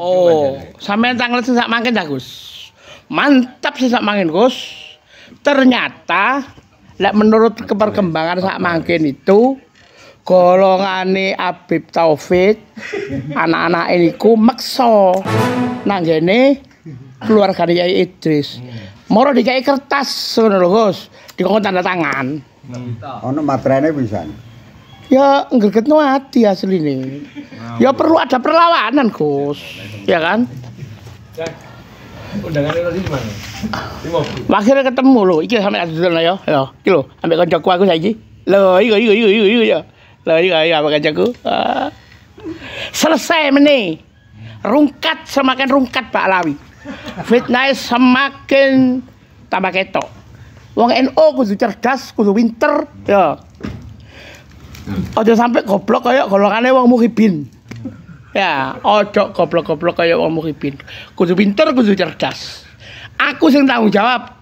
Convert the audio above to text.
Oh, sampean tanglet sesak mangkin ta, Gus? Mantap sesak mangkin, Gus. Ternyata lek menurut perkembangan sesak mangkin itu golongane Abib Taufik anak-anak ku makso. nang kene keluarga Kyai Idris. Moro dikai kertas ngono lho, Gus. Dikon tanda tangan. Ono matrene pisan ya gregetno hati asli Wow. Ya perlu ada perlawanan, Gus. Ya kan? Undangan Akhirnya ketemu lo, iki sampe adulan ya. Ya, iki lo, ambek kencok aku Lo iyo iyo iyo iyo iyo iyo, lo iyo iyo ambek aku Selesai meneh. Rungkat semakin rungkat Pak Lawi. Fitnah semakin tambah ketok. Wong NO kudu cerdas, kudu winter ya. Ojo sampai goblok kalau golongane wong muhibin. Ya, ojo goblok-goblok kayak wong muhibin. Kudu pinter, kudu cerdas. Aku sing tanggung jawab.